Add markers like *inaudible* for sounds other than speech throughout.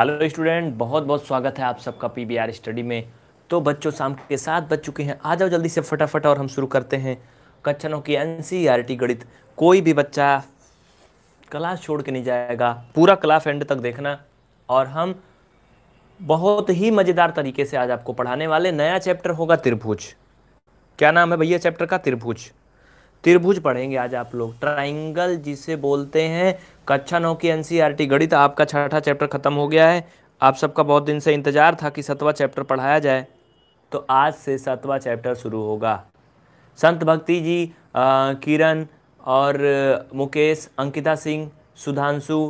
Hello student बहुत बहुत स्वागत है आप सबका पी स्टडी में तो बच्चों शाम के साथ बज चुके हैं आ जाओ जल्दी से फटाफट और हम शुरू करते हैं कच्छनों की एन गणित कोई भी बच्चा क्लास छोड़ के नहीं जाएगा पूरा क्लास एंड तक देखना और हम बहुत ही मज़ेदार तरीके से आज आपको पढ़ाने वाले नया चैप्टर होगा त्रिभुज क्या नाम है भैया चैप्टर का त्रिभुज त्रिभुज पढ़ेंगे आज आप लोग ट्राइंगल जिसे बोलते हैं कक्षा नौ की एनसीईआरटी e गणित आपका छठा चैप्टर खत्म हो गया है आप सबका बहुत दिन से इंतजार था कि सतवा चैप्टर पढ़ाया जाए तो आज से सतवा चैप्टर शुरू होगा संत भक्ति जी किरण और मुकेश अंकिता सिंह सुधांशु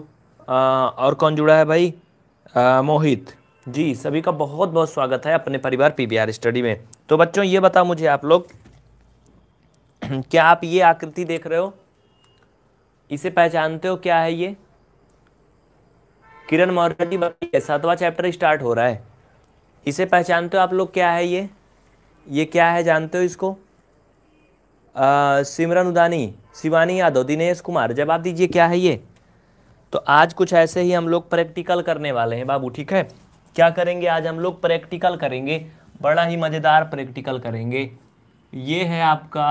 और कौन जुड़ा है भाई आ, मोहित जी सभी का बहुत बहुत स्वागत है अपने परिवार पीबीआर स्टडी में तो बच्चों ये बताओ मुझे आप लोग *clears throat* क्या आप ये आकृति देख रहे हो इसे पहचानते हो क्या है ये किरण मौर्य जी बताइए सातवां चैप्टर स्टार्ट हो रहा है इसे पहचानते हो आप लोग क्या है ये ये क्या है जानते हो इसको सिमरन उदानी शिवानी यादव दिनेश कुमार जवाब दीजिए क्या है ये तो आज कुछ ऐसे ही हम लोग प्रैक्टिकल करने वाले हैं बाबू ठीक है क्या करेंगे आज हम लोग प्रैक्टिकल करेंगे बड़ा ही मज़ेदार प्रैक्टिकल करेंगे ये है आपका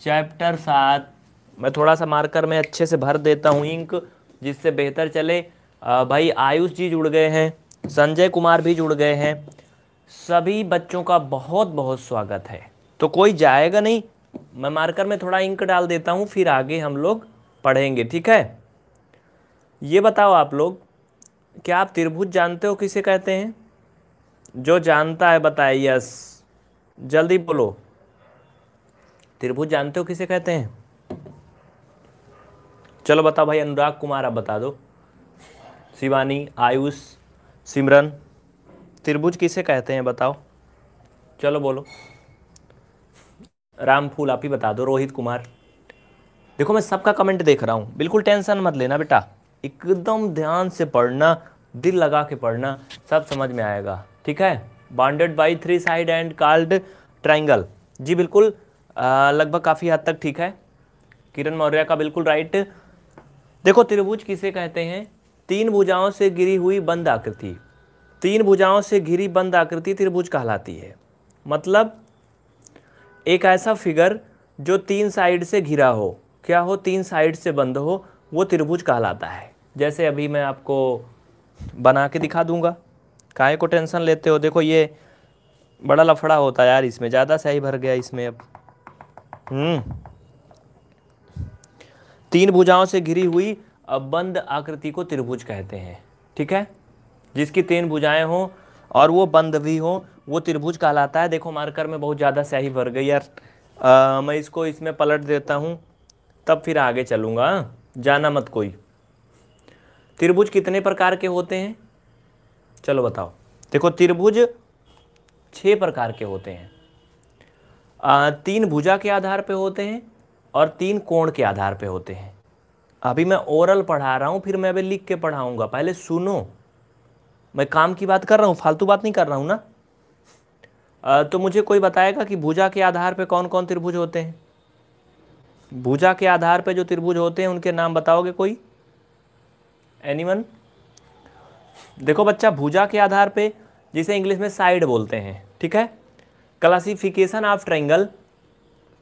चैप्टर सात मैं थोड़ा सा मार्कर में अच्छे से भर देता हूँ इंक जिससे बेहतर चले आ, भाई आयुष जी जुड़ गए हैं संजय कुमार भी जुड़ गए हैं सभी बच्चों का बहुत बहुत स्वागत है तो कोई जाएगा नहीं मैं मार्कर में थोड़ा इंक डाल देता हूँ फिर आगे हम लोग पढ़ेंगे ठीक है ये बताओ आप लोग क्या आप त्रिभुज जानते हो किसे कहते हैं जो जानता है बताए यस जल्दी बोलो त्रिभुज जानते हो किसे कहते हैं चलो बताओ भाई अनुराग कुमार आप बता दो शिवानी आयुष सिमरन त्रिभुज किसे कहते हैं बताओ चलो बोलो रामफूल आप ही बता दो रोहित कुमार देखो मैं सबका कमेंट देख रहा हूँ बिल्कुल टेंशन मत लेना बेटा एकदम ध्यान से पढ़ना दिल लगा के पढ़ना सब समझ में आएगा ठीक है bounded by three side and card triangle जी बिल्कुल लगभग काफ़ी हद तक ठीक है किरण मौर्य का बिल्कुल राइट देखो त्रिभुज किसे कहते हैं तीन भुजाओं से गिरी हुई बंद आकृति तीन भुजाओं से घिरी बंद आकृति त्रिभुज कहलाती है मतलब एक ऐसा फिगर जो तीन साइड से घिरा हो क्या हो तीन साइड से बंद हो वो त्रिभुज कहलाता है जैसे अभी मैं आपको बना के दिखा दूंगा काहे को टेंशन लेते हो देखो ये बड़ा लफड़ा होता है यार इसमें ज़्यादा सही भर गया इसमें अब हम्म। तीन भुजाओं से घिरी हुई बंद आकृति को त्रिभुज कहते हैं ठीक है जिसकी तीन भुजाएं हों और वो बंद भी हो वो त्रिभुज कहलाता है देखो मार्कर में बहुत ज़्यादा स्याही भर गई यार आ, मैं इसको इसमें पलट देता हूँ तब फिर आगे चलूँगा जाना मत कोई त्रिभुज कितने प्रकार के होते हैं चलो बताओ देखो त्रिभुज छः प्रकार के होते हैं तीन भुजा के आधार पे होते हैं और तीन कोण के आधार पे होते हैं अभी मैं ओरल पढ़ा रहा हूँ फिर मैं अभी लिख के पढ़ाऊँगा पहले सुनो मैं काम की बात कर रहा हूँ फालतू बात नहीं कर रहा हूँ ना आ, तो मुझे कोई बताएगा कि भुजा के आधार पर कौन कौन त्रिभुज होते हैं भुजा के आधार पर जो त्रिभुज होते हैं उनके नाम बताओगे कोई एनीवन देखो बच्चा भुजा के आधार पे जिसे इंग्लिश में साइड बोलते हैं ठीक है क्लासिफिकेशन ऑफ ट्रैंगल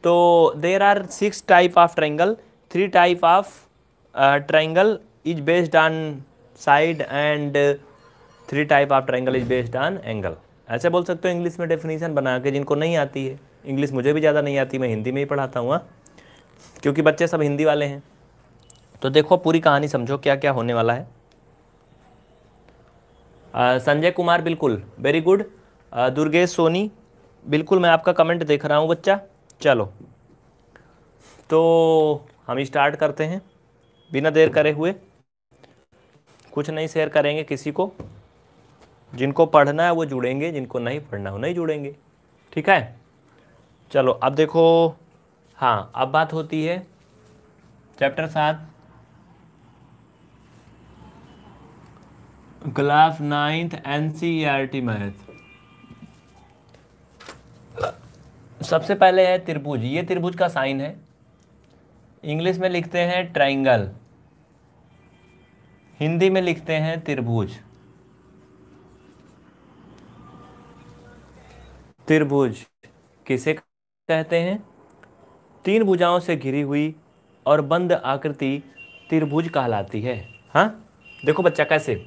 तो there are six type of triangle three type of triangle is based on side and three type of triangle is based on angle ऐसे बोल सकते हो इंग्लिश में डेफिनेशन बना के जिनको नहीं आती है इंग्लिश मुझे भी ज़्यादा नहीं आती मैं हिंदी में ही पढ़ाता हूँ हाँ। क्योंकि बच्चे सब हिंदी वाले हैं तो देखो पूरी कहानी समझो क्या क्या होने वाला है संजय कुमार बिल्कुल वेरी गुड दुर्गेश सोनी बिल्कुल मैं आपका कमेंट देख रहा हूँ बच्चा चलो तो हम स्टार्ट करते हैं बिना देर करे हुए कुछ नहीं शेयर करेंगे किसी को जिनको पढ़ना है वो जुड़ेंगे जिनको नहीं पढ़ना हो नहीं जुड़ेंगे ठीक है चलो अब देखो हाँ अब बात होती है चैप्टर सात class ninth N C R T math सबसे पहले है त्रिभुज ये त्रिभुज का साइन है इंग्लिश में लिखते हैं ट्राइंगल हिंदी में लिखते हैं त्रिभुज त्रिभुज किसे कहते हैं तीन भुजाओं से घिरी हुई और बंद आकृति त्रिभुज कहलाती है हाँ देखो बच्चा कैसे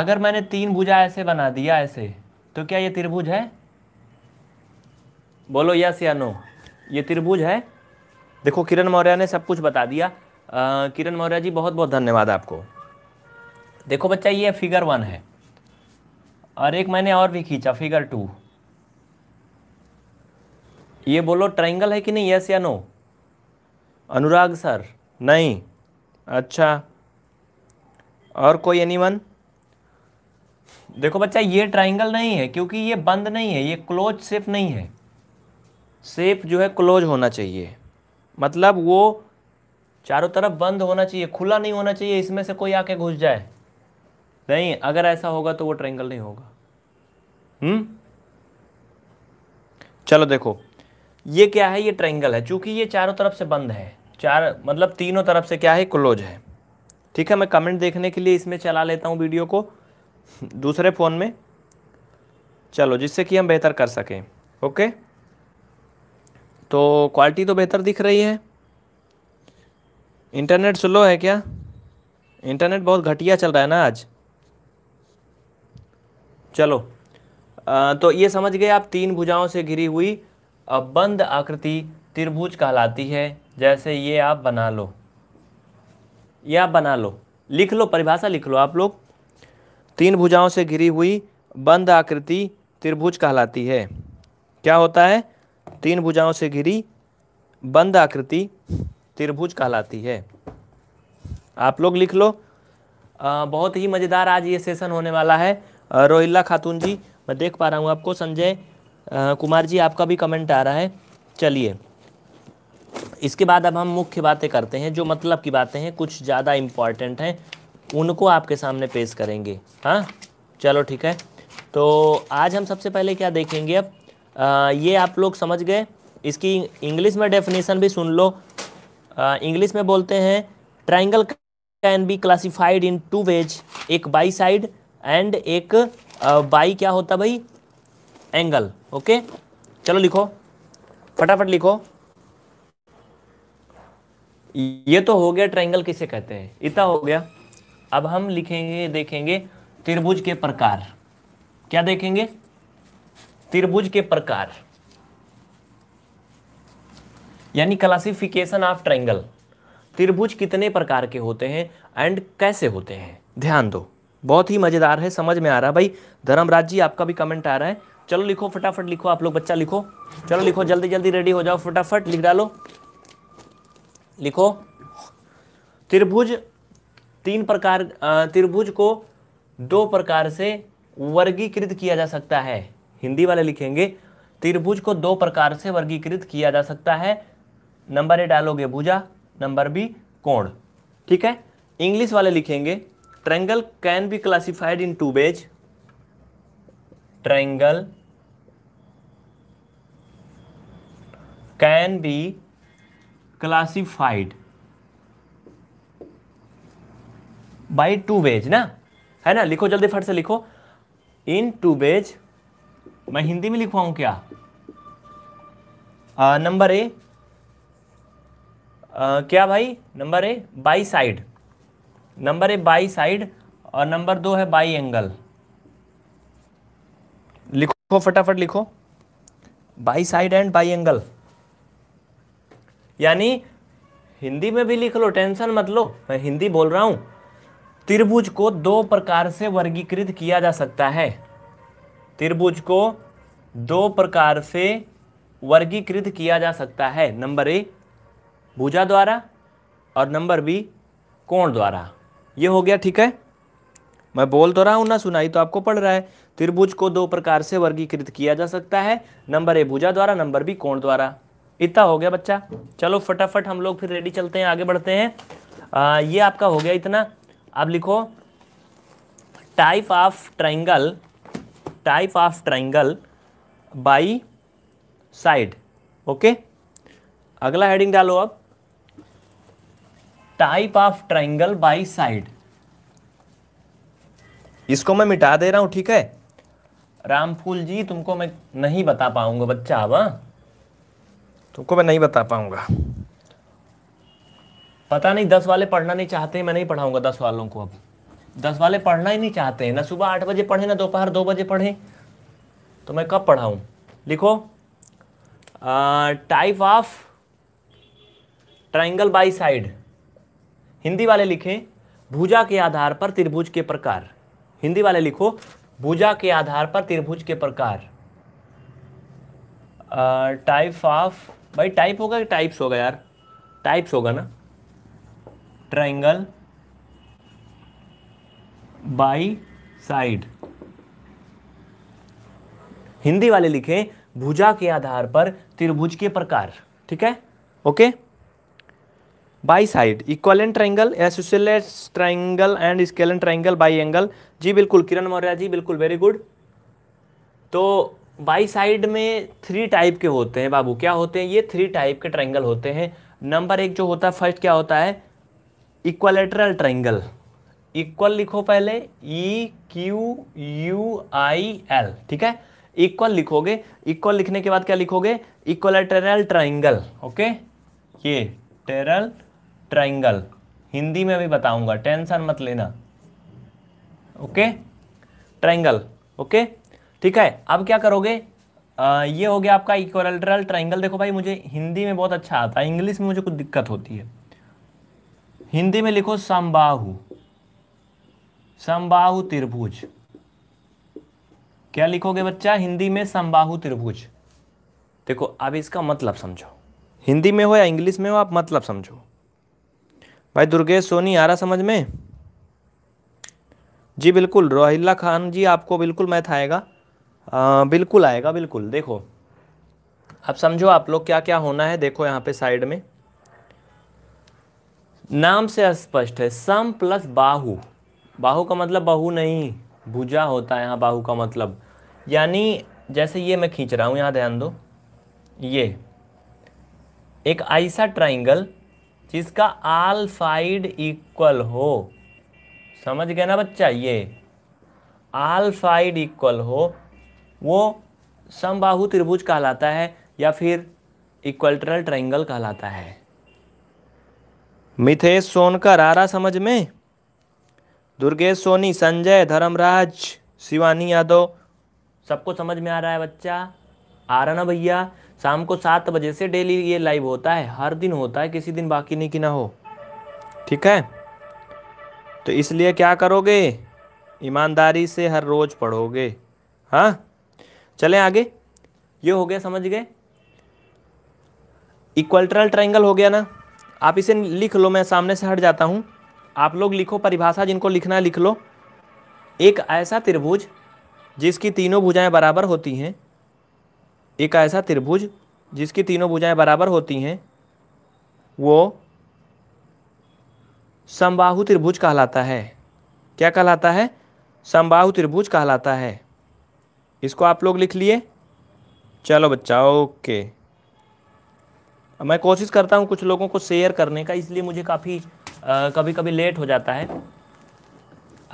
अगर मैंने तीन भुजा ऐसे बना दिया ऐसे तो क्या ये त्रिभुज है बोलो यस या नो ये त्रिभुज है देखो किरण मौर्य ने सब कुछ बता दिया किरण मौर्य जी बहुत बहुत धन्यवाद आपको देखो बच्चा ये फिगर वन है और एक मैंने और भी खींचा फिगर टू ये बोलो ट्राइंगल है कि नहीं यस या नो अनुराग सर नहीं अच्छा और कोई एनीवन देखो बच्चा ये ट्राइंगल नहीं है क्योंकि ये बंद नहीं है ये क्लोज सिर्फ नहीं है सेप जो है क्लोज होना चाहिए मतलब वो चारों तरफ बंद होना चाहिए खुला नहीं होना चाहिए इसमें से कोई आके घुस जाए नहीं अगर ऐसा होगा तो वो ट्रेंगल नहीं होगा हम्म चलो देखो ये क्या है ये ट्रेंगल है चूंकि ये चारों तरफ से बंद है चार मतलब तीनों तरफ से क्या है क्लोज है ठीक है मैं कमेंट देखने के लिए इसमें चला लेता हूँ वीडियो को दूसरे फ़ोन में चलो जिससे कि हम बेहतर कर सकें ओके तो क्वालिटी तो बेहतर दिख रही है इंटरनेट स्लो है क्या इंटरनेट बहुत घटिया चल रहा है ना आज चलो आ, तो ये समझ गए आप तीन भुजाओं से घिरी हुई बंद आकृति त्रिभुज कहलाती है जैसे ये आप बना लो ये आप बना लो लिख लो परिभाषा लिख लो आप लोग तीन भुजाओं से घिरी हुई बंद आकृति त्रिभुज कहलाती है क्या होता है तीन भुजाओं से घिरी बंद आकृति त्रिभुज कहलाती है आप लोग लिख लो आ, बहुत ही मज़ेदार आज ये सेशन होने वाला है रोहिल्ला खातून जी मैं देख पा रहा हूँ आपको संजय कुमार जी आपका भी कमेंट आ रहा है चलिए इसके बाद अब हम मुख्य बातें करते हैं जो मतलब की बातें हैं कुछ ज़्यादा इम्पॉर्टेंट हैं उनको आपके सामने पेश करेंगे हाँ चलो ठीक है तो आज हम सबसे पहले क्या देखेंगे अब आ, ये आप लोग समझ गए इसकी इंग्लिश में डेफिनेशन भी सुन लो इंग्लिश में बोलते हैं triangle can be classified in two ways एक बाई साइड एंड एक बाई क्या होता भाई एंगल ओके चलो लिखो फटाफट लिखो ये तो हो गया ट्राइंगल किसे कहते हैं इतना हो गया अब हम लिखेंगे देखेंगे त्रिभुज के प्रकार क्या देखेंगे त्रिभुज के प्रकार यानी क्लासिफिकेशन ऑफ ट्रायंगल त्रिभुज कितने प्रकार के होते हैं एंड कैसे होते हैं ध्यान दो बहुत ही मज़ेदार है समझ में आ रहा है भाई धर्मराज जी आपका भी कमेंट आ रहा है चलो लिखो फटाफट लिखो आप लोग बच्चा लिखो चलो लिखो जल्दी जल्दी रेडी हो जाओ फटाफट लिख डालो लिखो त्रिभुज तीन प्रकार त्रिभुज को दो प्रकार से वर्गीकृत किया जा सकता है हिंदी वाले लिखेंगे त्रिभुज को दो प्रकार से वर्गीकृत किया जा सकता है नंबर ए डालोगे भुजा नंबर बी कोण ठीक है इंग्लिश वाले लिखेंगे triangle can be classified in two ways triangle can be classified by two ways ना है ना लिखो जल्दी फट से लिखो इन टू बेज मैं हिंदी में लिखवाऊं क्या नंबर ए क्या भाई number A by side number A by side और नंबर दो है बाई एंगल लिखो फटाफट लिखो by side and by angle यानी हिंदी में भी लिख लो टेंशन मत लो मैं हिंदी बोल रहा हूं त्रिभुज को दो प्रकार से वर्गीकृत किया जा सकता है त्रिभुज को दो प्रकार से वर्गीकृत किया जा सकता है नंबर ए भुजा द्वारा और नंबर बी कोण द्वारा ये हो गया ठीक है मैं बोल तो रहा हूँ ना सुनाई तो आपको पढ़ रहा है त्रिभुज को दो प्रकार से वर्गीकृत किया जा सकता है नंबर ए भुजा द्वारा नंबर बी कोण द्वारा इतना हो गया बच्चा चलो फटाफट हम लोग फिर रेडी चलते हैं आगे बढ़ते हैं आ, ये आपका हो गया इतना अब लिखो type of triangle type of triangle by side okay अगला हेडिंग डालो अब type of triangle by side इसको मैं मिटा दे रहा हूं ठीक है रामफूल जी तुमको मैं नहीं बता पाऊंगा बच्चा अब हाँ? तुमको मैं नहीं बता पाऊंगा पता नहीं दस वाले पढ़ना नहीं चाहते मैं नहीं पढ़ाऊंगा दस वालों को अब दस वाले पढ़ना ही नहीं चाहते हैं ना सुबह आठ बजे पढ़े ना दोपहर दो बजे पढ़े तो मैं कब पढ़ाऊँ लिखो type of triangle by side Hindi वाले लिखें भुजा के आधार पर त्रिभुज के प्रकार हिंदी वाले लिखो भुजा के आधार पर त्रिभुज के प्रकार टाइप ऑफ भाई टाइप होगा कि टाइप्स होगा यार टाइप्स होगा ना ट्राइंगल बाई साइड हिंदी वाले लिखे भुजा के आधार पर त्रिभुज के प्रकार ठीक है okay by side equilateral triangle isosceles triangle and scalene triangle by angle जी बिल्कुल किरण मौर्य जी बिल्कुल वेरी गुड तो बाई साइड में थ्री टाइप के होते हैं बाबू क्या होते हैं ये थ्री टाइप के ट्राइंगल होते हैं नंबर एक जो होता है फर्स्ट क्या होता है इक्वालेटरल ट्राइंगल इक्वल लिखो पहले E Q U I L ठीक है इक्वल लिखोगे इक्वल लिखने के बाद क्या लिखोगे इक्वलेटरल ट्राइंगल ओके ये टेरल ट्राइंगल हिंदी में भी बताऊंगा टेंशन मत लेना ओके ट्राइंगल ओके ठीक है अब क्या करोगे आ, ये हो गया आपका इक्वलेटरल ट्राइंगल देखो भाई मुझे हिंदी में बहुत अच्छा आता है इंग्लिश में मुझे कुछ दिक्कत होती है हिंदी में लिखो समबाहु समबाहु त्रिभुज क्या लिखोगे बच्चा हिंदी में समबाहु त्रिभुज देखो अब इसका मतलब समझो हिंदी में हो या इंग्लिश में हो आप मतलब समझो भाई दुर्गेश सोनी आ रहा समझ में जी बिल्कुल रोहिल्ला खान जी आपको बिल्कुल मैथ आएगा आ, बिल्कुल आएगा बिल्कुल देखो अब समझो आप लोग क्या क्या होना है देखो यहाँ पे साइड में नाम से स्पष्ट है सम प्लस बाहु बाहु का मतलब बाहु नहीं भुजा होता है यहाँ बाहु का मतलब यानी जैसे ये मैं खींच रहा हूँ यहाँ ध्यान दो ये एक ऐसा ट्राइंगल जिसका आल साइड इक्वल हो समझ गया ना बच्चा ये आल साइड इक्वल हो वो समबाहु त्रिभुज कहलाता है या फिर इक्वल्टरल ट्राइंगल कहलाता है मिथेश सोनकर आ रहा समझ में दुर्गेश सोनी संजय धर्मराज शिवानी यादव सबको समझ में आ रहा है बच्चा आ रहा ना भैया शाम को सात बजे से डेली ये लाइव होता है हर दिन होता है किसी दिन बाकी नहीं कि ना हो ठीक है तो इसलिए क्या करोगे ईमानदारी से हर रोज़ पढ़ोगे हाँ चले आगे ये हो गया समझ गए इक्वल्ट्रल ट्राइंगल हो गया ना आप इसे लिख लो मैं सामने से हट जाता हूँ आप लोग लिखो परिभाषा जिनको लिखना है लिख लो एक ऐसा त्रिभुज जिसकी तीनों भुजाएं बराबर होती हैं एक ऐसा त्रिभुज जिसकी तीनों भुजाएं बराबर होती हैं वो समबाहु त्रिभुज कहलाता है क्या कहलाता है समबाहु त्रिभुज कहलाता है इसको आप लोग लिख लिए चलो बच्चा ओके मैं कोशिश करता हूँ कुछ लोगों को शेयर करने का इसलिए मुझे काफ़ी कभी कभी लेट हो जाता है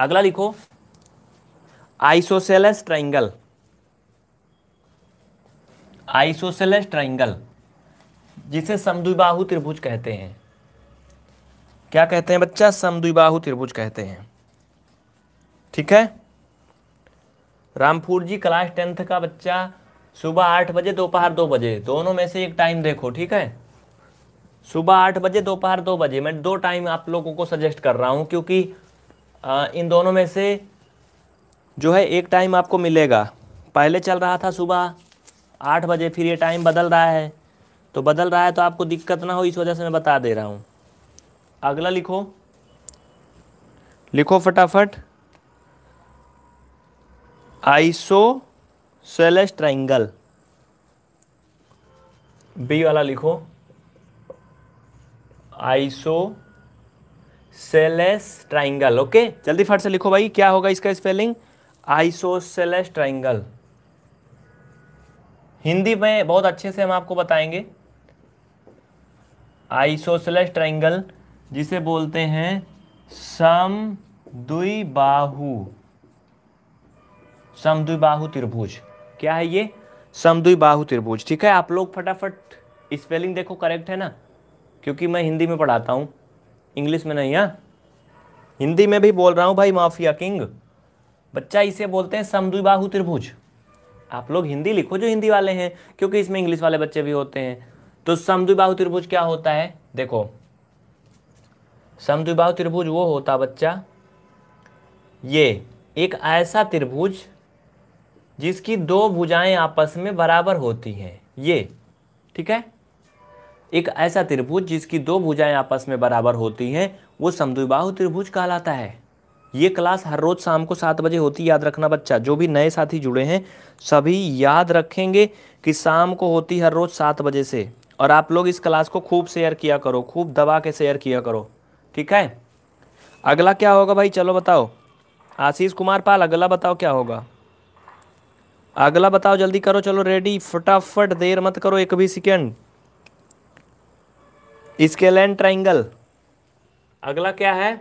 अगला लिखो आइसोसेलस ट्राइंगल आइसोसेलस ट्राइंगल जिसे समद्विबाहु त्रिभुज कहते हैं क्या कहते हैं बच्चा समद्विबाहु त्रिभुज कहते हैं ठीक है रामपुर जी क्लास टेंथ का बच्चा सुबह आठ बजे दोपहर दो बजे दोनों में से एक टाइम देखो ठीक है सुबह आठ बजे दोपहर दो बजे मैं दो टाइम आप लोगों को सजेस्ट कर रहा हूँ क्योंकि इन दोनों में से जो है एक टाइम आपको मिलेगा पहले चल रहा था सुबह आठ बजे फिर ये टाइम बदल रहा है तो बदल रहा है तो आपको दिक्कत ना हो इस वजह से मैं बता दे रहा हूँ अगला लिखो लिखो फटाफट आइसो सेलेस ट्राइंगल बी वाला लिखो आइसो सेलेस ट्राइंगल ओके जल्दी फट से लिखो भाई क्या होगा इसका स्पेलिंग सेलेस ट्राइंगल हिंदी में बहुत अच्छे से हम आपको बताएंगे आइसोसेलेस ट्राइंगल जिसे बोलते हैं सम दुई बाहु बाहु त्रिभुज क्या है ये बाहु त्रिभुज ठीक है आप लोग फटाफट स्पेलिंग देखो करेक्ट है ना क्योंकि मैं हिंदी में पढ़ाता हूँ इंग्लिश में नहीं है हाँ? हिंदी में भी बोल रहा हूँ भाई माफिया किंग बच्चा इसे बोलते हैं समद्विबाहु त्रिभुज आप लोग हिंदी लिखो जो हिंदी वाले हैं क्योंकि इसमें इंग्लिश वाले बच्चे भी होते हैं तो समद्विबाहु त्रिभुज क्या होता है देखो समद्विबाहु त्रिभुज वो होता बच्चा ये एक ऐसा त्रिभुज जिसकी दो भुजाएं आपस में बराबर होती हैं ये ठीक है एक ऐसा त्रिभुज जिसकी दो भुजाएं आपस में बराबर होती हैं वो समद्विबाहु त्रिभुज कहलाता है ये क्लास हर रोज़ शाम को सात बजे होती याद रखना बच्चा जो भी नए साथी जुड़े हैं सभी याद रखेंगे कि शाम को होती हर रोज़ सात बजे से और आप लोग इस क्लास को खूब शेयर किया करो खूब दबा के शेयर किया करो ठीक है अगला क्या होगा भाई चलो बताओ आशीष कुमार पाल अगला बताओ क्या होगा अगला बताओ जल्दी करो चलो रेडी फटाफट देर मत करो एक भी सेकेंड स्केल एंड ट्राइंगल अगला क्या है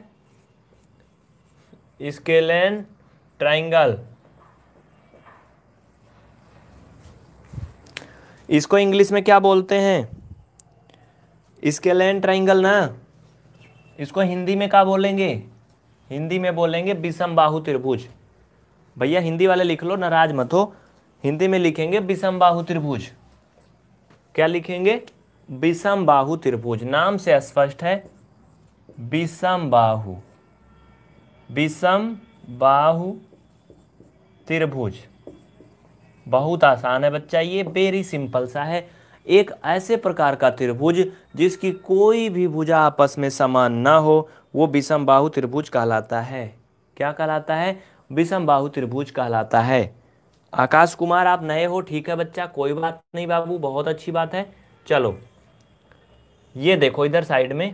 स्केल एंड ट्राइंगल इसको इंग्लिश में क्या बोलते हैं स्केल एंड ट्राइंगल ना इसको हिंदी में क्या बोलेंगे हिंदी में बोलेंगे विषम बाहु त्रिभुज भैया हिंदी वाले लिख लो नाराज मत हो हिंदी में लिखेंगे विषम बाहु त्रिभुज क्या लिखेंगे विषम बाहु त्रिभुज नाम से स्पष्ट है विषम बाहु विषम बाहु त्रिभुज बहुत आसान है बच्चा ये वेरी सिंपल सा है एक ऐसे प्रकार का त्रिभुज जिसकी कोई भी भुजा आपस में समान ना हो वो विषम बाहु त्रिभुज कहलाता है क्या कहलाता है विषम बाहु त्रिभुज कहलाता है आकाश कुमार आप नए हो ठीक है बच्चा कोई बात नहीं बाबू बहुत अच्छी बात है चलो ये देखो इधर साइड में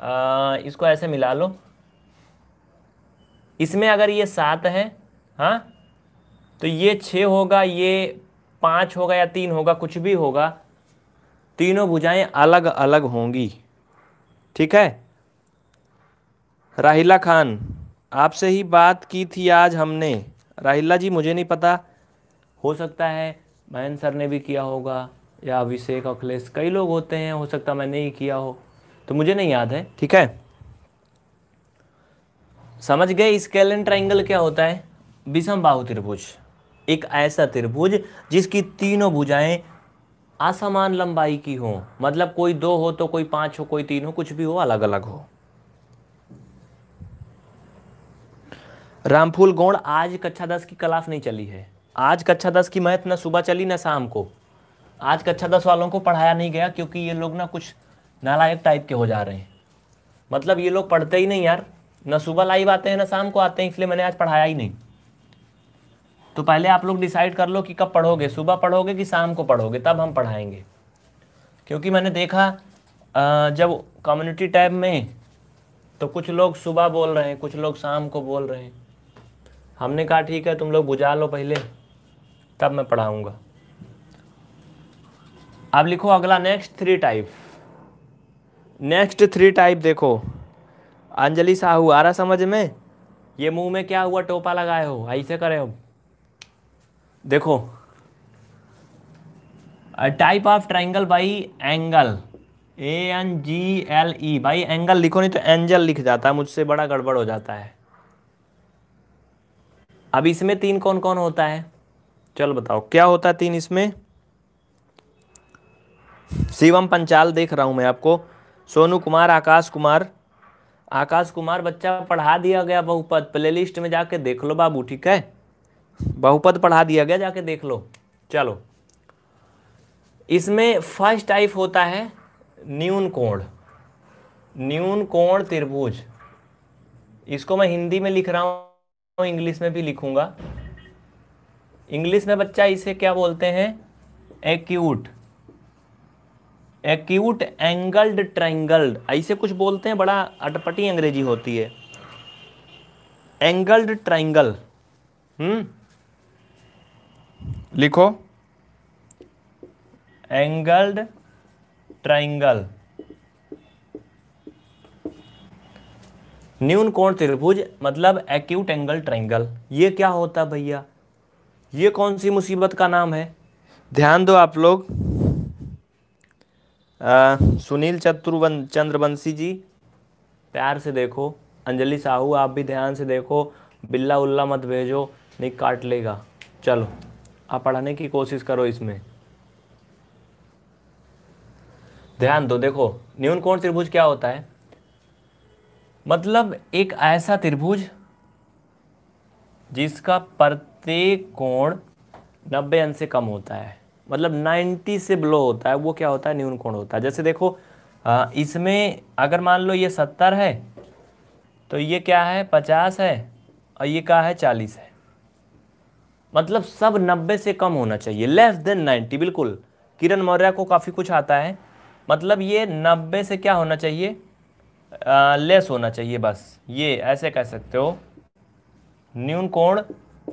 आ, इसको ऐसे मिला लो इसमें अगर ये सात है हाँ तो ये छः होगा ये पाँच होगा या तीन होगा कुछ भी होगा तीनों भुजाएं अलग अलग होंगी ठीक है राहिला खान आपसे ही बात की थी आज हमने राहिला जी मुझे नहीं पता हो सकता है महेंद्र सर ने भी किया होगा या अभिषेक अखिलेश कई लोग होते हैं हो सकता मैंने नहीं किया हो तो मुझे नहीं याद है ठीक है समझ गए स्केलन ट्राइंगल क्या होता है विषम बाहु त्रिभुज एक ऐसा त्रिभुज जिसकी तीनों भुजाएं असमान लंबाई की हो मतलब कोई दो हो तो कोई पांच हो कोई तीन हो कुछ भी हो अलग अलग हो रामफूल गौड़ आज कक्षा दस की क्लास नहीं चली है आज कक्षा दस की मैथ ना सुबह चली ना शाम को आज कक्षा दस वालों को पढ़ाया नहीं गया क्योंकि ये लोग ना कुछ नालायक टाइप के हो जा रहे हैं मतलब ये लोग पढ़ते ही नहीं यार ना सुबह लाइव आते हैं ना शाम को आते हैं इसलिए मैंने आज पढ़ाया ही नहीं तो पहले आप लोग डिसाइड कर लो कि कब पढ़ोगे सुबह पढ़ोगे कि शाम को पढ़ोगे तब हम पढ़ाएंगे क्योंकि मैंने देखा जब कम्युनिटी टैब में तो कुछ लोग सुबह बोल रहे हैं कुछ लोग शाम को बोल रहे हैं हमने कहा ठीक है तुम लोग बुझा लो पहले तब मैं पढ़ाऊँगा अब लिखो अगला next three type next three type देखो अंजलि साहू आ रहा समझ में ये मुंह में क्या हुआ टोपा लगाए हो ऐसे करे हो देखो type of triangle by angle A N G L E by angle लिखो नहीं तो एंजल लिख जाता है मुझसे बड़ा गड़बड़ हो जाता है अब इसमें तीन कौन कौन होता है चल बताओ क्या होता है तीन इसमें शिवम पंचाल देख रहा हूँ मैं आपको सोनू कुमार आकाश कुमार आकाश कुमार बच्चा पढ़ा दिया गया बहुपद प्लेलिस्ट में जाके देख लो बाबू ठीक है बहुपद पढ़ा दिया गया जाके देख लो चलो इसमें फर्स्ट टाइप होता है न्यून कोण न्यून कोण त्रिभुज इसको मैं हिंदी में लिख रहा हूँ इंग्लिश में भी लिखूंगा इंग्लिश में बच्चा इसे क्या बोलते हैं एक्यूट एक्यूट एंगल्ड ट्रैंगल्ड ऐसे कुछ बोलते हैं बड़ा अटपटी अंग्रेजी होती है एंगल्ड ट्राइंगल हम्म लिखो एंगल्ड ट्राइंगल न्यून कोण त्रिभुज मतलब एक्यूट एंगल ट्रैंगल ये क्या होता भैया ये कौन सी मुसीबत का नाम है ध्यान दो आप लोग आ, सुनील चतुर्वं चंद्रवंशी जी प्यार से देखो अंजलि साहू आप भी ध्यान से देखो बिल्ला उल्ला मत भेजो नहीं काट लेगा चलो आप पढ़ाने की कोशिश करो इसमें ध्यान दो देखो न्यून कोण त्रिभुज क्या होता है मतलब एक ऐसा त्रिभुज जिसका प्रत्येक कोण नब्बे अंश से कम होता है मतलब 90 से ब्लो होता है वो क्या होता है न्यून कोण होता है जैसे देखो इसमें अगर मान लो ये सत्तर है तो ये क्या है पचास है और ये क्या है चालीस है मतलब सब नब्बे से कम होना चाहिए लेस देन नाइन्टी बिल्कुल किरण मौर्य को काफ़ी कुछ आता है मतलब ये नब्बे से क्या होना चाहिए आ, लेस होना चाहिए बस ये ऐसे कह सकते हो न्यून कोण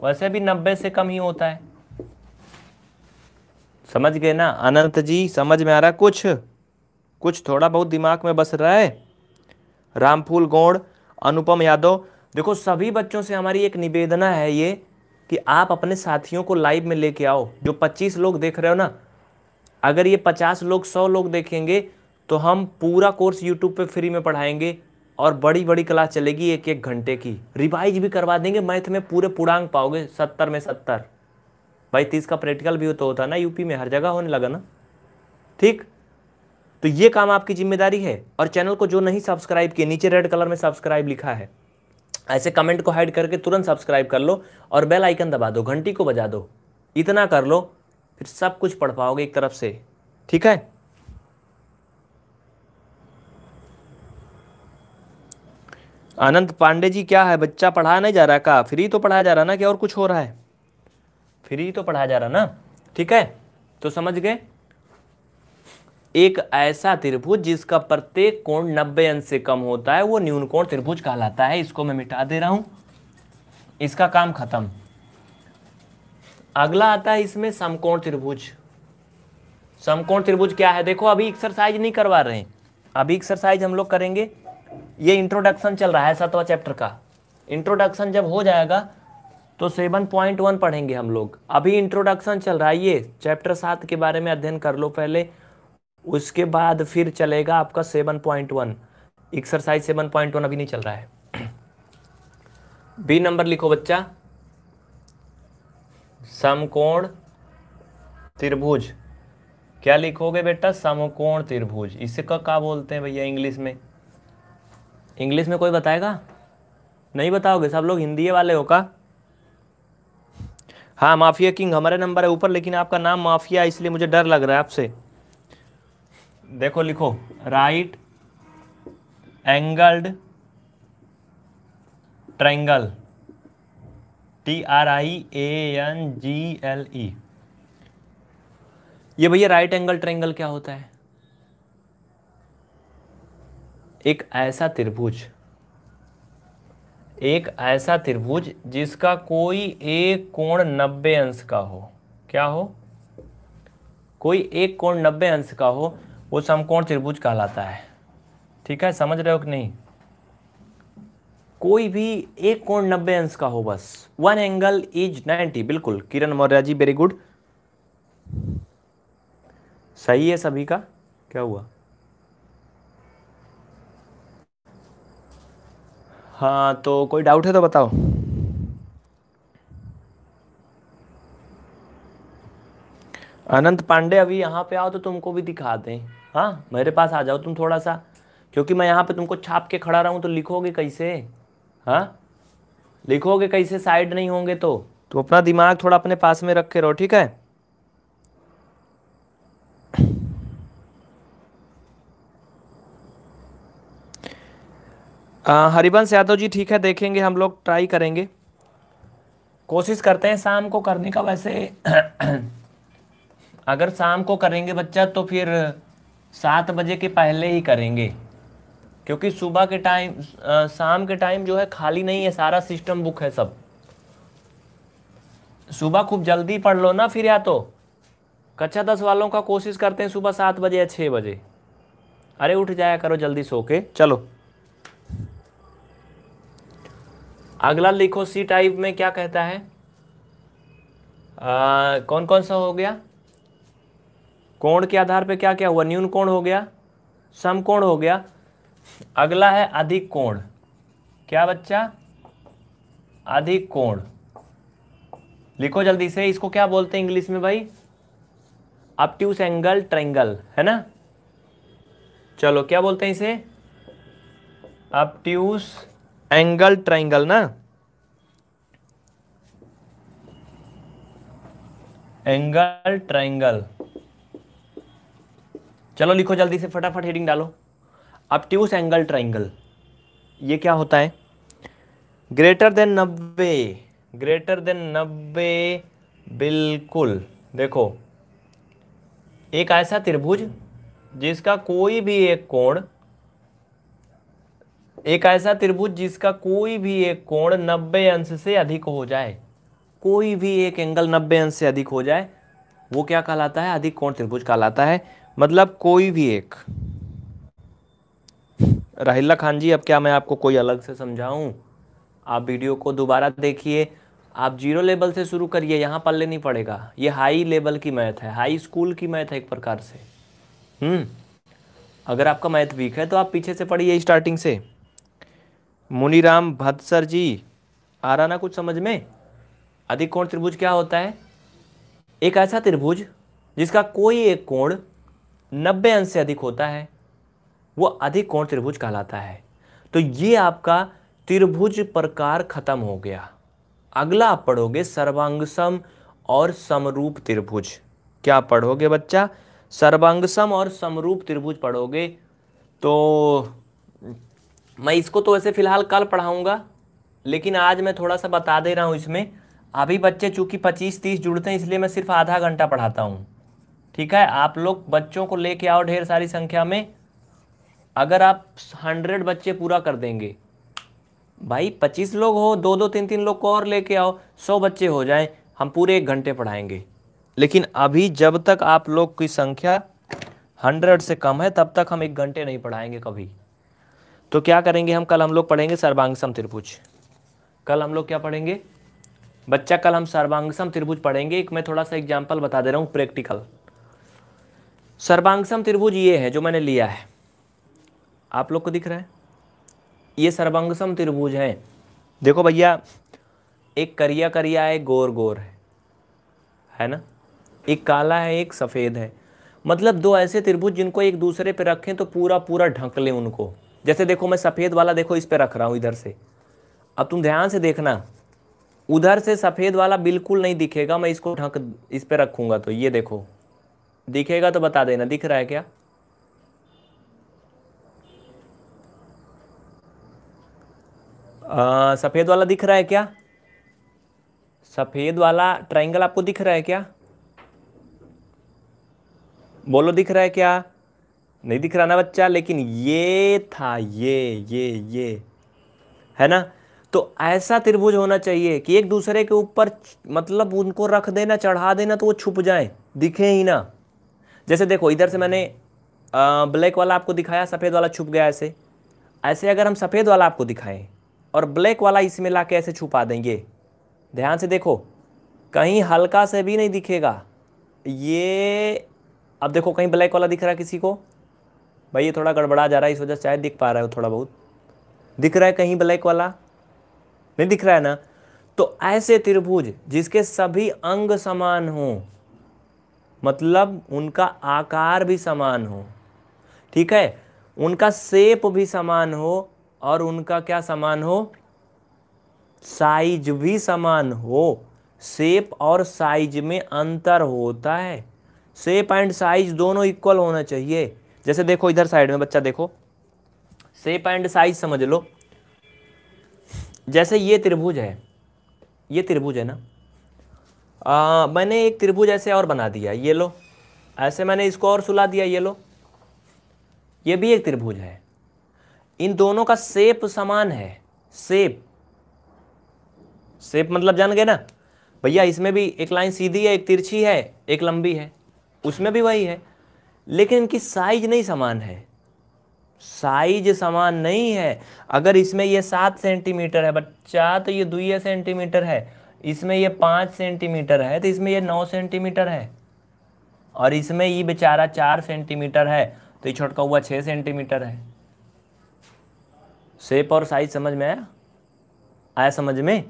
वैसे भी नब्बे से कम ही होता है समझ गए ना अनंत जी समझ में आ रहा कुछ कुछ थोड़ा बहुत दिमाग में बस रहा है रामफूल गौड़ अनुपम यादव देखो सभी बच्चों से हमारी एक निवेदना है ये कि आप अपने साथियों को लाइव में लेके आओ जो 25 लोग देख रहे हो ना अगर ये 50 लोग 100 लोग देखेंगे तो हम पूरा कोर्स यूट्यूब पे फ्री में पढ़ाएंगे और बड़ी बड़ी क्लास चलेगी एक एक घंटे की रिवाइज भी करवा देंगे मैथ में पूरे पूर्णांग पाओगे सत्तर में सत्तर भाई तीस का प्रैक्टिकल भी तो होता ना यूपी में हर जगह होने लगा ना ठीक तो ये काम आपकी जिम्मेदारी है और चैनल को जो नहीं सब्सक्राइब किए नीचे रेड कलर में सब्सक्राइब लिखा है ऐसे कमेंट को हाइड करके तुरंत सब्सक्राइब कर लो और बेल आइकन दबा दो घंटी को बजा दो इतना कर लो फिर सब कुछ पढ़ पाओगे एक तरफ से ठीक है आनंद पांडे जी क्या है बच्चा पढ़ाया नहीं जा रहा का फ्री तो पढ़ाया जा रहा ना कि और कुछ हो रहा है फ्री तो पढ़ाया जा रहा ना ठीक है तो समझ गए एक ऐसा त्रिभुज जिसका प्रत्येक कोण नब्बे अंश से कम होता है वो न्यून कोण त्रिभुज कहलाता है इसको मैं मिटा दे रहा हूं इसका काम खत्म अगला आता है इसमें समकोण त्रिभुज समकोण त्रिभुज क्या है देखो अभी एक्सरसाइज नहीं करवा रहे अभी एक्सरसाइज हम लोग करेंगे ये इंट्रोडक्शन चल रहा है सातवा चैप्टर का इंट्रोडक्शन जब हो जाएगा तो 7.1 पढ़ेंगे हम लोग अभी इंट्रोडक्शन चल रहा है ये चैप्टर सात के बारे में अध्ययन कर लो पहले उसके बाद फिर चलेगा आपका 7.1 एक्सरसाइज 7.1 अभी नहीं चल रहा है बी नंबर लिखो बच्चा समकोण त्रिभुज क्या लिखोगे बेटा समकोण त्रिभुज इसे का क्या बोलते हैं भैया इंग्लिश में इंग्लिश में कोई बताएगा नहीं बताओगे सब लोग हिंदी वाले हो का हाँ माफिया किंग हमारे नंबर है ऊपर लेकिन आपका नाम माफिया इसलिए मुझे डर लग रहा है आपसे देखो लिखो right angled triangle T R I A N G L E ये भैया राइट एंगल ट्रायंगल क्या होता है एक ऐसा त्रिभुज एक ऐसा त्रिभुज जिसका कोई एक कोण नब्बे अंश का हो क्या हो कोई एक कोण नब्बे अंश का हो वो समकोण त्रिभुज कहलाता है ठीक है समझ रहे हो कि नहीं कोई भी एक कोण नब्बे अंश का हो बस वन एंगल इज नाइन्टी बिल्कुल किरण मौर्य जी वेरी गुड सही है सभी का क्या हुआ हाँ तो कोई डाउट है तो बताओ अनंत पांडे अभी यहाँ पे आओ तो तुमको भी दिखा दें हाँ मेरे पास आ जाओ तुम थोड़ा सा क्योंकि मैं यहाँ पे तुमको छाप के खड़ा रहा हूँ तो लिखोगे कैसे हाँ लिखोगे कैसे साइड नहीं होंगे तो तो अपना दिमाग थोड़ा अपने पास में रखे रहो ठीक है हरिवंश यादव जी ठीक है देखेंगे हम लोग ट्राई करेंगे कोशिश करते हैं शाम को करने का वैसे *clears throat* अगर शाम को करेंगे बच्चा तो फिर सात बजे के पहले ही करेंगे क्योंकि सुबह के टाइम शाम के टाइम जो है खाली नहीं है सारा सिस्टम बुक है सब सुबह खूब जल्दी पढ़ लो ना फिर या तो कक्षा दस वालों का कोशिश करते हैं सुबह सात बजे या छः बजे अरे उठ जाया करो जल्दी सो के चलो अगला लिखो सी टाइप में क्या कहता है आ, कौन कौन सा हो गया कोण के आधार पे क्या क्या हुआ न्यून कोण हो गया सम कोण हो गया अगला है अधिक कोण क्या बच्चा अधिक कोण लिखो जल्दी से इसको क्या बोलते हैं इंग्लिश में भाई अपट्यूस एंगल ट्रेंगल है ना चलो क्या बोलते हैं इसे अपट्यूस एंगल ट्राइंगल ना एंगल ट्राइंगल चलो लिखो जल्दी से फटाफट हेडिंग डालो अब ट्यूस एंगल ट्राइंगल ये क्या होता है ग्रेटर देन नब्बे ग्रेटर देन नब्बे बिल्कुल देखो एक ऐसा त्रिभुज जिसका कोई भी एक कोण एक ऐसा त्रिभुज जिसका कोई भी एक कोण 90 अंश से अधिक हो जाए कोई भी एक एंगल 90 अंश से अधिक हो जाए वो क्या कहलाता है अधिक कोण त्रिभुज कहलाता है मतलब कोई भी एक राहिला खान जी अब क्या मैं आपको कोई अलग से समझाऊं आप वीडियो को दोबारा देखिए आप जीरो लेवल से शुरू करिए यहाँ पर लेनी पड़ेगा ये हाई लेवल की मैथ है हाई स्कूल की मैथ है एक प्रकार से हम्म अगर आपका मैथ वीक है तो आप पीछे से पढ़िए स्टार्टिंग से मुनीराम भदसर जी आ रहा ना कुछ समझ में अधिक कोण त्रिभुज क्या होता है एक ऐसा त्रिभुज जिसका कोई एक कोण 90 अंश से अधिक होता है वो अधिक कोण त्रिभुज कहलाता है तो ये आपका त्रिभुज प्रकार खत्म हो गया अगला आप पढ़ोगे सर्वांगसम और समरूप त्रिभुज क्या पढ़ोगे बच्चा सर्वांगसम और समरूप त्रिभुज पढ़ोगे तो मैं इसको तो वैसे फ़िलहाल कल पढ़ाऊँगा लेकिन आज मैं थोड़ा सा बता दे रहा हूँ इसमें अभी बच्चे चूँकि पच्चीस तीस जुड़ते हैं इसलिए मैं सिर्फ आधा घंटा पढ़ाता हूँ ठीक है आप लोग बच्चों को लेके आओ ढेर सारी संख्या में अगर आप हंड्रेड बच्चे पूरा कर देंगे भाई पच्चीस लोग हो दो दो तीन तीन लोग को और लेके आओ सौ बच्चे हो जाएं हम पूरे एक घंटे पढ़ाएंगे लेकिन अभी जब तक आप लोग की संख्या हंड्रेड से कम है तब तक हम एक घंटे नहीं पढ़ाएंगे कभी तो क्या करेंगे हम कल हम लोग पढ़ेंगे सर्वांगसम त्रिभुज कल हम लोग क्या पढ़ेंगे बच्चा कल हम सर्वांगसम त्रिभुज पढ़ेंगे एक मैं थोड़ा सा एग्जाम्पल बता दे रहा हूँ प्रैक्टिकल सर्वांगसम त्रिभुज ये है जो मैंने लिया है आप लोग को दिख रहा है ये सर्वांगसम त्रिभुज हैं देखो भैया एक करिया करिया है गोर गोर है है ना एक काला है एक सफ़ेद है मतलब दो ऐसे त्रिभुज जिनको एक दूसरे पर रखें तो पूरा पूरा ढंक लें उनको जैसे देखो मैं सफ़ेद वाला देखो इस पर रख रहा हूँ इधर से अब तुम ध्यान से देखना उधर से सफ़ेद वाला बिल्कुल नहीं दिखेगा मैं इसको ढक इस पर रखूँगा तो ये देखो दिखेगा तो बता देना दिख रहा है क्या सफ़ेद वाला दिख रहा है क्या सफ़ेद वाला ट्राइंगल आपको दिख रहा है क्या बोलो दिख रहा है क्या नहीं दिख रहा ना बच्चा लेकिन ये था ये ये ये है ना तो ऐसा त्रिभुज होना चाहिए कि एक दूसरे के ऊपर मतलब उनको रख देना चढ़ा देना तो वो छुप जाए दिखे ही ना जैसे देखो इधर से मैंने ब्लैक वाला आपको दिखाया सफ़ेद वाला छुप गया ऐसे ऐसे अगर हम सफ़ेद वाला आपको दिखाएं और ब्लैक वाला इसमें ला के ऐसे छुपा देंगे ध्यान से देखो कहीं हल्का से भी नहीं दिखेगा ये अब देखो कहीं ब्लैक वाला दिख रहा किसी को भाई ये थोड़ा गड़बड़ा जा रहा है इस वजह से शायद दिख पा रहा है थोड़ा बहुत दिख रहा है कहीं ब्लैक वाला नहीं दिख रहा है ना तो ऐसे त्रिभुज जिसके सभी अंग समान हों मतलब उनका आकार भी समान हो ठीक है उनका सेप भी समान हो और उनका क्या समान हो साइज भी समान हो सेप और साइज में अंतर होता है सेप एंड साइज दोनों इक्वल होना चाहिए जैसे देखो इधर साइड में बच्चा देखो सेप एंड साइज समझ लो जैसे ये त्रिभुज है ये त्रिभुज है ना आ, मैंने एक त्रिभुज ऐसे और बना दिया ये लो ऐसे मैंने इसको और सुला दिया ये लो ये भी एक त्रिभुज है इन दोनों का सेप समान है सेप सेप मतलब जान गए ना भैया इसमें भी एक लाइन सीधी है एक तिरछी है एक लंबी है उसमें भी वही है लेकिन इनकी साइज नहीं समान है साइज समान नहीं है अगर इसमें ये सात सेंटीमीटर है बच्चा तो ये दुई सेंटीमीटर है इसमें ये पाँच सेंटीमीटर है तो इसमें ये नौ सेंटीमीटर है और इसमें ये बेचारा चार सेंटीमीटर है तो ये छोटका हुआ छः सेंटीमीटर है सेप और साइज समझ में आया आया समझ में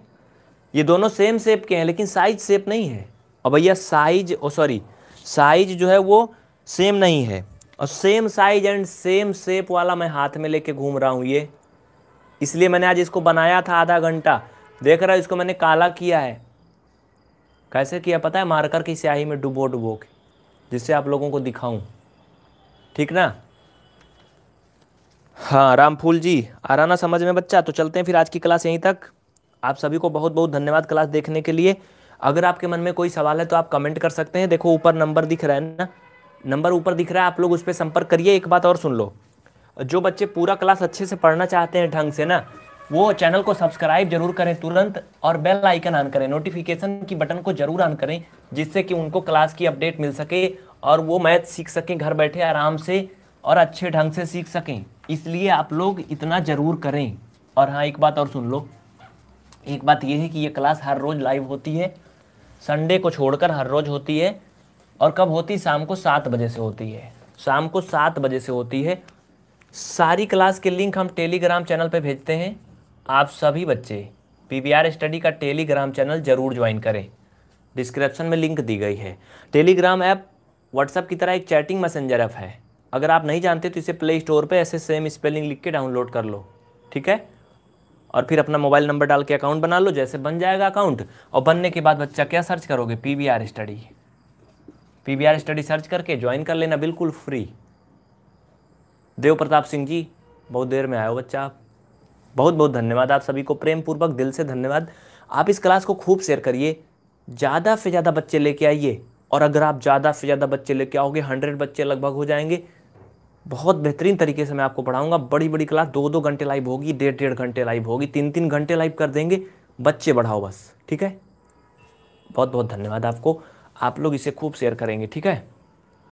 ये दोनों सेम सेप के हैं लेकिन साइज सेप नहीं है और भैया साइज ओ सॉरी साइज जो है वो सेम नहीं है और same size and same shape वाला मैं हाथ में लेके घूम रहा हूँ ये इसलिए मैंने आज इसको बनाया था आधा घंटा देख रहा है इसको मैंने काला किया है कैसे किया पता है मार्कर की स्याही में डुबो डुबो के जिससे आप लोगों को दिखाऊं ठीक ना हाँ रामफूल जी आ रहा ना समझ में बच्चा तो चलते हैं फिर आज की क्लास यहीं तक आप सभी को बहुत बहुत धन्यवाद क्लास देखने के लिए अगर आपके मन में कोई सवाल है तो आप कमेंट कर सकते हैं देखो ऊपर नंबर दिख रहा है ना नंबर ऊपर दिख रहा है आप लोग उस पर संपर्क करिए एक बात और सुन लो जो बच्चे पूरा क्लास अच्छे से पढ़ना चाहते हैं ढंग से ना वो चैनल को सब्सक्राइब जरूर करें तुरंत और बेल आइकन ऑन करें नोटिफिकेशन की बटन को जरूर ऑन करें जिससे कि उनको क्लास की अपडेट मिल सके और वो मैथ सीख सकें घर बैठे आराम से और अच्छे ढंग से सीख सकें इसलिए आप लोग इतना ज़रूर करें और हाँ एक बात और सुन लो एक बात ये है कि ये क्लास हर रोज़ लाइव होती है संडे को छोड़कर हर रोज़ होती है और कब होती शाम को सात बजे से होती है शाम को सात बजे से होती है सारी क्लास के लिंक हम टेलीग्राम चैनल पर भेजते हैं आप सभी बच्चे पी स्टडी का टेलीग्राम चैनल ज़रूर ज्वाइन करें डिस्क्रिप्शन में लिंक दी गई है टेलीग्राम ऐप व्हाट्सअप की तरह एक चैटिंग मैसेंजर ऐप है अगर आप नहीं जानते तो इसे प्ले स्टोर पर ऐसे सेम स्पेलिंग लिख के डाउनलोड कर लो ठीक है और फिर अपना मोबाइल नंबर डाल के अकाउंट बना लो जैसे बन जाएगा अकाउंट और बनने के बाद बच्चा क्या सर्च करोगे P study R study search करके ज्वाइन कर लेना बिल्कुल फ्री देव प्रताप सिंह जी बहुत देर में आयो बच्चा आप बहुत बहुत धन्यवाद आप सभी को प्रेम पूर्वक दिल से धन्यवाद आप इस क्लास को खूब शेयर करिए ज़्यादा से ज़्यादा बच्चे लेके आइए और अगर आप ज़्यादा से ज़्यादा बच्चे लेके आओगे हंड्रेड बच्चे लगभग हो जाएंगे बहुत बेहतरीन तरीके से मैं आपको पढ़ाऊंगा बड़ी बड़ी क्लास दो दो घंटे लाइव होगी डेढ़ डेढ़ घंटे लाइव होगी तीन तीन घंटे लाइव कर देंगे बच्चे बढ़ाओ बस ठीक है बहुत बहुत धन्यवाद आपको आप लोग इसे खूब शेयर करेंगे ठीक है